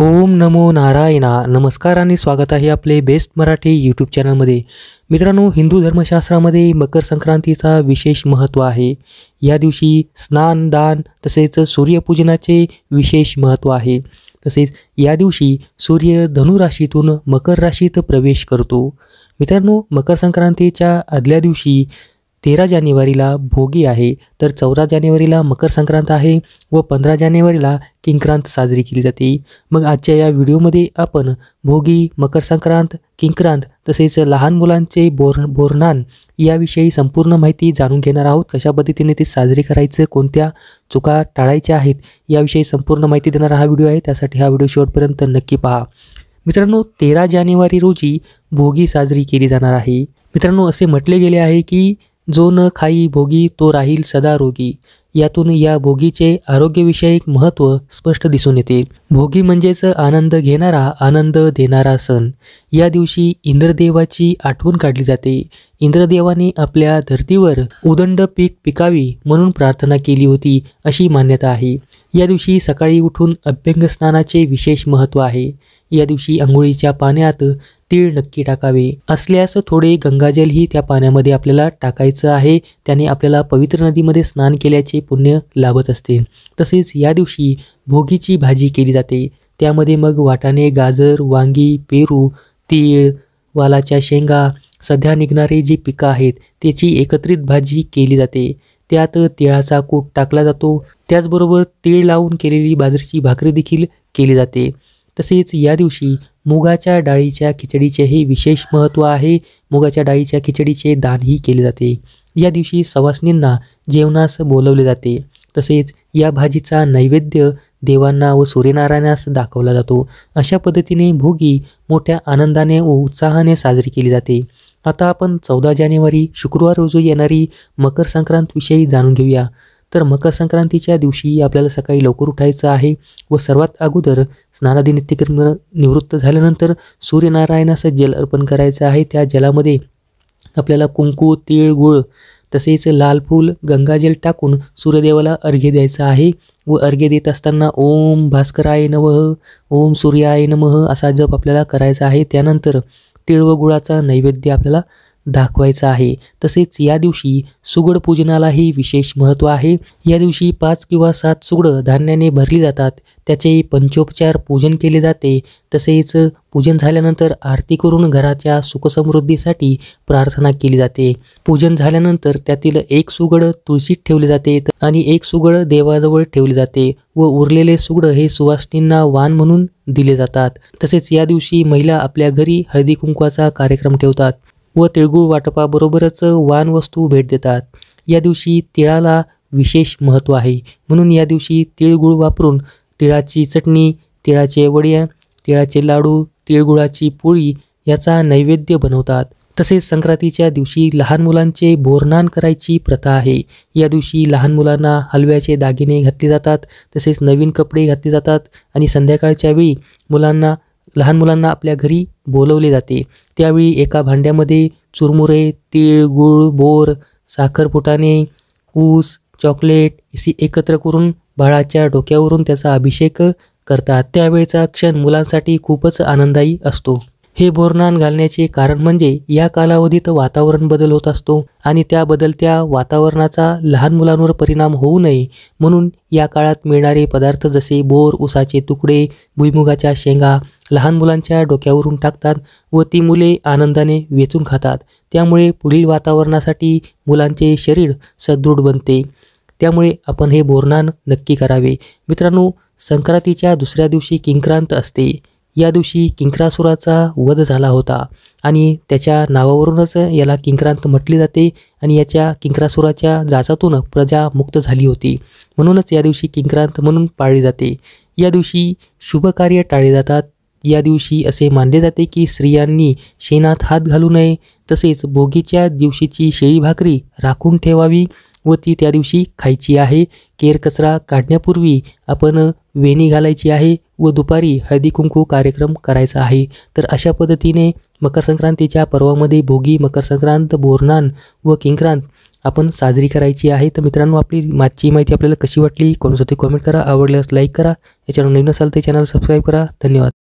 ओम नमो नारायणा नमस्कार आणि स्वागत आहे आपले बेस्ट मराठी यूट्यूब चॅनलमध्ये मित्रांनो हिंदू धर्मशास्त्रामध्ये मकर संक्रांतीचा विशेष महत्त्व आहे या दिवशी स्नान दान तसेच सूर्यपूजनाचे विशेष महत्त्व आहे तसेच या दिवशी सूर्य धनुराशीतून मकर राशीत प्रवेश करतो मित्रांनो मकर संक्रांतीच्या आदल्या दिवशी तेरा जानेवारीला भोगी आहे तर चौदा जानेवारीला मकर संक्रांत आहे व पंधरा जानेवारीला किंक्रांत साजरी केली जाते मग आजच्या या व्हिडिओमध्ये आपण भोगी मकर संक्रांत किंक्रांत तसेच लहान मुलांचे बोर बोरणान याविषयी संपूर्ण माहिती जाणून घेणार आहोत कशा पद्धतीने ते साजरी करायचं कोणत्या चुका टाळायच्या आहेत याविषयी संपूर्ण माहिती देणारा हा व्हिडिओ आहे त्यासाठी हा व्हिडिओ शेवटपर्यंत नक्की पहा मित्रांनो तेरा जानेवारी रोजी भोगी साजरी केली जाणार आहे मित्रांनो असे म्हटले गेले आहे की जो न खाई भोगी तो राहील सदा रोगी यातून या भोगीचे आरोग्यविषयक महत्त्व स्पष्ट दिसून येते भोगी म्हणजेच आनंद घेणारा आनंद देणारा सण या दिवशी इंद्रदेवाची आठवण काढली जाते इंद्रदेवाने आपल्या धर्तीवर उदंड पीक पिकावी म्हणून प्रार्थना केली होती अशी मान्यता आहे या दिवशी सकाळी उठून अभ्यंगस्नानाचे विशेष महत्त्व आहे या दिवशी आंघोळीच्या पाण्यात तीळ नक्की टाकावे असल्यास थोडे गंगाजलही त्या पाण्यामध्ये आपल्याला टाकायचं आहे त्याने आपल्याला पवित्र नदीमध्ये स्नान केल्याचे पुण्य लाभत असते तसेच या दिवशी भोगीची भाजी केली जाते त्यामध्ये मग वाटाणे गाजर वांगी पेरू तीळ वालाच्या शेंगा सध्या निघणारे जी पिकं आहेत त्याची एकत्रित भाजी केली जाते त्यात तिळाचा कोट टाकला जातो त्याचबरोबर तीळ लावून केलेली बाजरीची भाकरी देखील केली जाते तसेच या दिवशी मुगाच्या डाळीच्या खिचडीचेही विशेष महत्त्व आहे मुगाच्या डाळीच्या खिचडीचे दानही केले जाते या दिवशी सवासणींना जेवणास बोलवले जाते तसेच या भाजीचा नैवेद्य देवांना व सूर्यनारायणास दाखवला जातो अशा पद्धतीने भोगी मोठ्या आनंदाने व उत्साहाने साजरी केली जाते आता आपण चौदा जानेवारी शुक्रवार रोजी येणारी मकर संक्रांतविषयी जाणून घेऊया तर मकर संक्रांतीच्या दिवशी आपल्याला सकाळी लवकर उठायचं आहे व सर्वात अगोदर स्नानादी नित्यक्रम निवृत्त झाल्यानंतर सूर्यनारायणाचं जल अर्पण करायचं आहे त्या जलामध्ये आपल्याला कुंकू तीळ गुळ तसेच लाल फूल गंगाजल टाकून सूर्यदेवाला अर्घ्य द्यायचं आहे व अर्घ्य देत असताना ओम भास्कराय नमः ओम सूर्याय नमः असा जप आपल्याला करायचा आहे त्यानंतर तिळ व गुळाचा नैवेद्य आपल्याला दाखवायचं आहे तसेच या दिवशी सुगड पूजनालाही विशेष महत्त्व आहे या दिवशी पाच किंवा सात सुगडं धान्याने भरली जातात त्याचे पंचोपचार पूजन केले जाते तसेच पूजन झाल्यानंतर आरती करून घराच्या सुखसमृद्धीसाठी प्रार्थना केली जाते पूजन झाल्यानंतर त्यातील एक सुगड तुळशीत ठेवले जाते आणि एक सुगड देवाजवळ ठेवले जाते व उरलेले सुगड हे सुवासिनींना वान म्हणून दिले जातात तसेच या दिवशी महिला आपल्या घरी हळदी कुंकवाचा कार्यक्रम ठेवतात व तिळगुळ वाटपाबरोबरच वान वस्तू भेट देतात या दिवशी तिळाला विशेष महत्त्व आहे म्हणून या दिवशी तिळगुळ वापरून तिळाची चटणी तिळाचे वड्या तिळाचे लाडू तिळगुळाची पोळी याचा नैवेद्य बनवतात तसेच संक्रांतीच्या दिवशी लहान मुलांचे बोरनान करायची प्रथा आहे या दिवशी लहान मुलांना हलव्याचे दागिने घातले जातात तसेच नवीन कपडे घातले जातात आणि संध्याकाळच्या वेळी मुलांना लहान मुलांना आपल्या घरी बोलवले जाते त्यावेळी एका भांड्यामध्ये चुरमुरे तीळ गूळ बोर साखर फुटाणे ऊस चॉकलेट अशी एकत्र करून बाळाच्या डोक्यावरून त्याचा अभिषेक करतात त्यावेळेचा क्षण मुलांसाठी खूपच आनंददायी असतो हे बोरनान घालण्याचे कारण म्हणजे या कालावधीत वातावरण बदल होत असतो आणि त्या बदलत्या वातावरणाचा लहान मुलांवर परिणाम होऊ नये म्हणून या काळात मिळणारे पदार्थ जसे बोर उसाचे तुकडे भुईमुगाच्या शेंगा लहान मुलांच्या डोक्यावरून टाकतात व ती मुले आनंदाने वेचून खातात त्यामुळे पुढील वातावरणासाठी मुलांचे शरीर सदृढ बनते त्यामुळे आपण हे बोरनान नक्की करावे मित्रांनो संक्रांतीच्या दुसऱ्या दिवशी किंक्रांत असते या दिवशी किंकरासुराचा वध झाला होता आणि त्याच्या नावावरूनच याला किंक्रांत म्हटले जाते आणि याच्या किंकरासुराच्या जाचातून प्रजा मुक्त झाली होती म्हणूनच या दिवशी किंक्रांत म्हणून पाळली जाते या दिवशी शुभकार्य टाळले जातात या दिवशी असे मानले जाते की स्त्रियांनी शेणात हात घालू नये तसेच भोगीच्या दिवशीची शेळी भाकरी राखून ठेवावी व ती त्या दिवशी खायची आहे केर काढण्यापूर्वी आपण वेणी घालायची आहे व दुपारी हळदी कुंकू कार्यक्रम करायचा आहे तर अशा पद्धतीने मकर संक्रांतीच्या पर्वामध्ये भोगी मकर संक्रांत बोरनान व किंक्रांत आपण साजरी करायची आहे तर मित्रांनो आपली मागची माहिती आपल्याला कशी वाटली कोणासाठी कॉमेंट करा आवडल्यास लाईक करा याच्यावर चॅनल नवीन असाल तर चॅनल सबस्क्राईब करा धन्यवाद